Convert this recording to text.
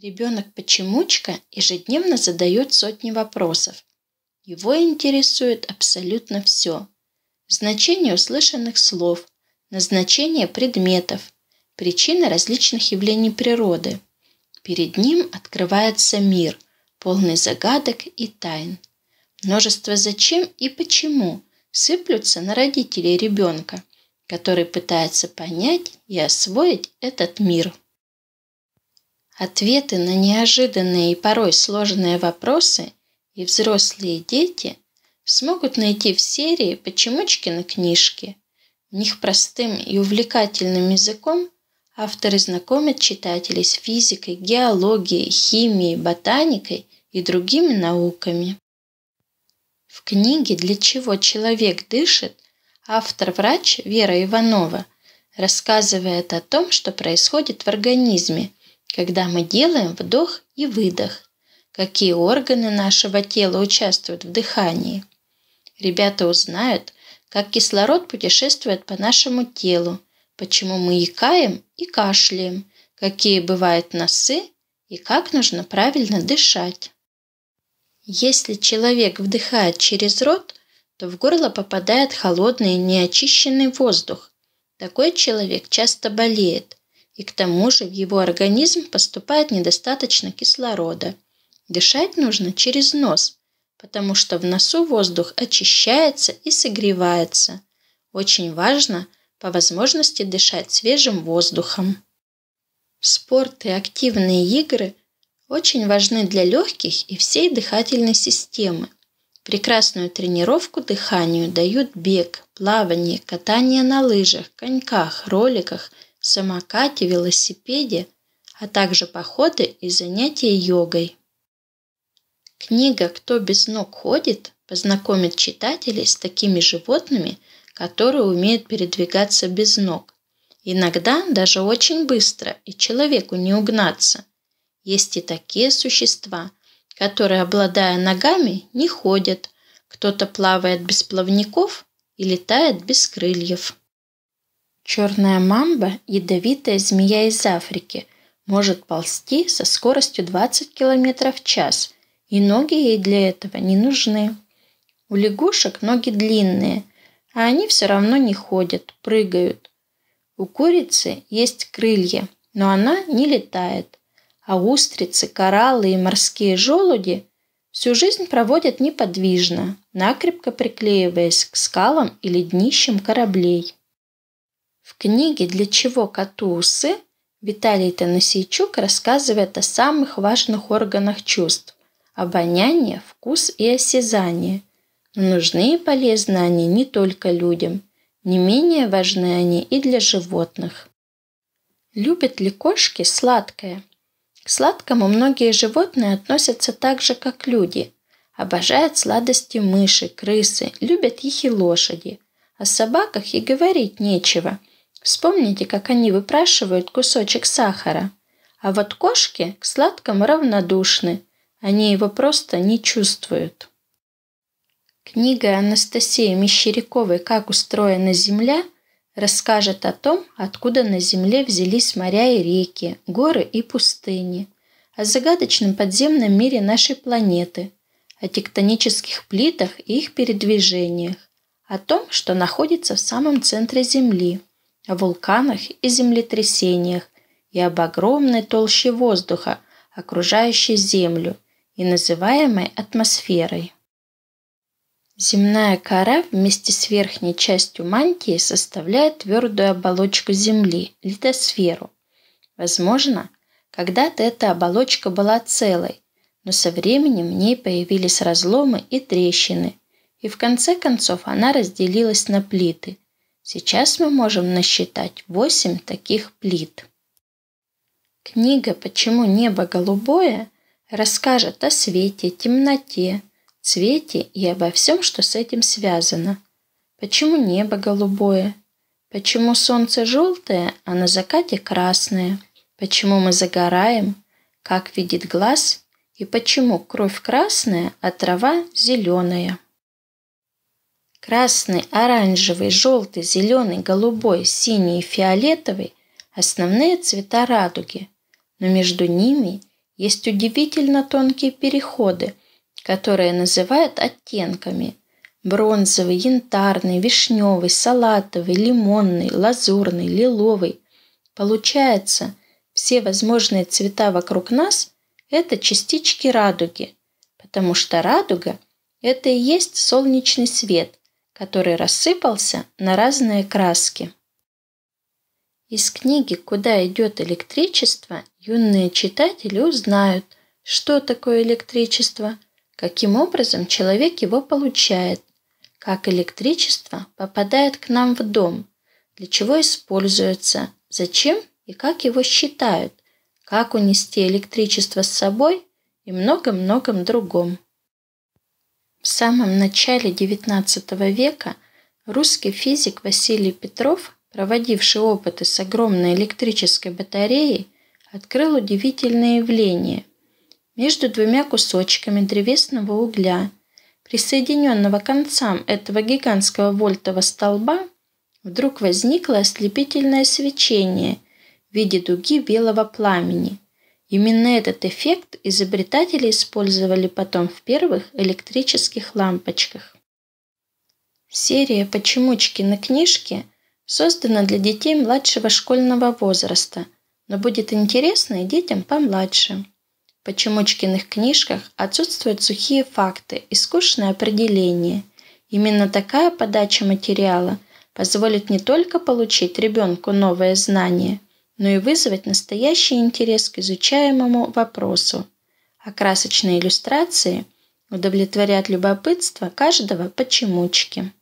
Ребенок-почемучка ежедневно задает сотни вопросов. Его интересует абсолютно все. Значение услышанных слов, назначение предметов, причины различных явлений природы. Перед ним открывается мир, полный загадок и тайн. Множество зачем и почему сыплются на родителей ребенка, который пытается понять и освоить этот мир. Ответы на неожиданные и порой сложные вопросы и взрослые дети смогут найти в серии «Почемучки» на книжке. В них простым и увлекательным языком авторы знакомят читателей с физикой, геологией, химией, ботаникой и другими науками. В книге «Для чего человек дышит» автор-врач Вера Иванова рассказывает о том, что происходит в организме – когда мы делаем вдох и выдох, какие органы нашего тела участвуют в дыхании. Ребята узнают, как кислород путешествует по нашему телу, почему мы икаем и кашляем, какие бывают носы и как нужно правильно дышать. Если человек вдыхает через рот, то в горло попадает холодный неочищенный воздух. Такой человек часто болеет, и к тому же в его организм поступает недостаточно кислорода. Дышать нужно через нос, потому что в носу воздух очищается и согревается. Очень важно по возможности дышать свежим воздухом. Спорт и активные игры очень важны для легких и всей дыхательной системы. Прекрасную тренировку дыханию дают бег, плавание, катание на лыжах, коньках, роликах – самокате, велосипеде, а также походы и занятия йогой. Книга «Кто без ног ходит» познакомит читателей с такими животными, которые умеют передвигаться без ног. Иногда даже очень быстро и человеку не угнаться. Есть и такие существа, которые, обладая ногами, не ходят. Кто-то плавает без плавников и летает без крыльев. Черная мамба – ядовитая змея из Африки, может ползти со скоростью 20 км в час, и ноги ей для этого не нужны. У лягушек ноги длинные, а они все равно не ходят, прыгают. У курицы есть крылья, но она не летает, а устрицы, кораллы и морские желуди всю жизнь проводят неподвижно, накрепко приклеиваясь к скалам или днищам кораблей. В книге «Для чего коту усы» Виталий Танасейчук рассказывает о самых важных органах чувств – обоняние, вкус и осязание. Но нужны и полезны они не только людям, не менее важны они и для животных. Любят ли кошки сладкое? К сладкому многие животные относятся так же, как люди. Обожают сладости мыши, крысы, любят их и лошади. О собаках и говорить нечего – Вспомните, как они выпрашивают кусочек сахара. А вот кошки к сладкому равнодушны, они его просто не чувствуют. Книга Анастасии Мещеряковой «Как устроена Земля» расскажет о том, откуда на Земле взялись моря и реки, горы и пустыни, о загадочном подземном мире нашей планеты, о тектонических плитах и их передвижениях, о том, что находится в самом центре Земли о вулканах и землетрясениях и об огромной толще воздуха, окружающей Землю и называемой атмосферой. Земная кора вместе с верхней частью мантии составляет твердую оболочку Земли – литосферу. Возможно, когда-то эта оболочка была целой, но со временем в ней появились разломы и трещины, и в конце концов она разделилась на плиты – Сейчас мы можем насчитать восемь таких плит. Книга «Почему небо голубое» расскажет о свете, темноте, цвете и обо всем, что с этим связано. Почему небо голубое? Почему солнце желтое, а на закате красное? Почему мы загораем? Как видит глаз? И почему кровь красная, а трава зеленая? Красный, оранжевый, желтый, зеленый, голубой, синий и фиолетовый – основные цвета радуги. Но между ними есть удивительно тонкие переходы, которые называют оттенками – бронзовый, янтарный, вишневый, салатовый, лимонный, лазурный, лиловый. Получается, все возможные цвета вокруг нас – это частички радуги, потому что радуга – это и есть солнечный свет, который рассыпался на разные краски. Из книги «Куда идет электричество» юные читатели узнают, что такое электричество, каким образом человек его получает, как электричество попадает к нам в дом, для чего используется, зачем и как его считают, как унести электричество с собой и многом-многом другом. В самом начале XIX века русский физик Василий Петров, проводивший опыты с огромной электрической батареей, открыл удивительное явление. Между двумя кусочками древесного угля, присоединенного к концам этого гигантского вольтового столба, вдруг возникло ослепительное свечение в виде дуги белого пламени – Именно этот эффект изобретатели использовали потом в первых электрических лампочках. Серия «Почемучки на книжке» создана для детей младшего школьного возраста, но будет интересна и детям помладше. В «Почемучкиных книжках» отсутствуют сухие факты и скучные определения. Именно такая подача материала позволит не только получить ребенку новые знания – но и вызвать настоящий интерес к изучаемому вопросу. А красочные иллюстрации удовлетворят любопытство каждого почемучки.